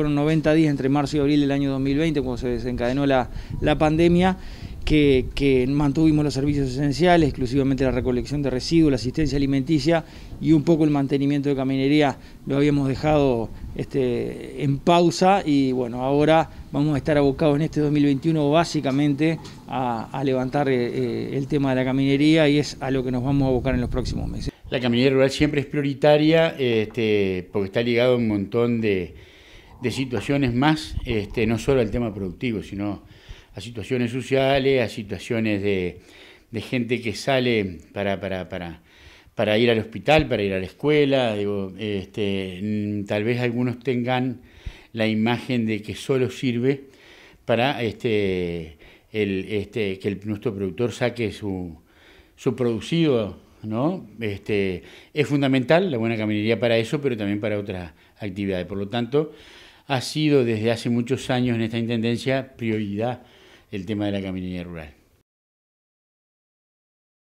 fueron 90 días entre marzo y abril del año 2020, cuando se desencadenó la, la pandemia, que, mantuvimos los servicios esenciales, exclusivamente la recolección de residuos, la asistencia alimenticia y un poco el mantenimiento de caminería lo habíamos dejado este, en pausa y bueno, ahora vamos a estar abocados en este 2021 básicamente a, levantar eh, eh, el tema de la caminería y es a lo que nos vamos a abocar en los próximos meses. La caminería rural siempre es prioritaria este, porque está ligado a un montón de de situaciones más, este, no solo al tema productivo, sino a situaciones sociales, a situaciones de, gente que sale para, para, para, ir al hospital, para ir a la escuela. Digo, este, mm, tal vez algunos tengan la imagen de que solo sirve para este, el, este, que el, nuestro productor saque su, su producido ¿no? Este, es fundamental la buena caminería para eso, pero también para otras actividades. Por lo tanto, ha sido desde hace muchos años en esta Intendencia prioridad el tema de la caminería rural.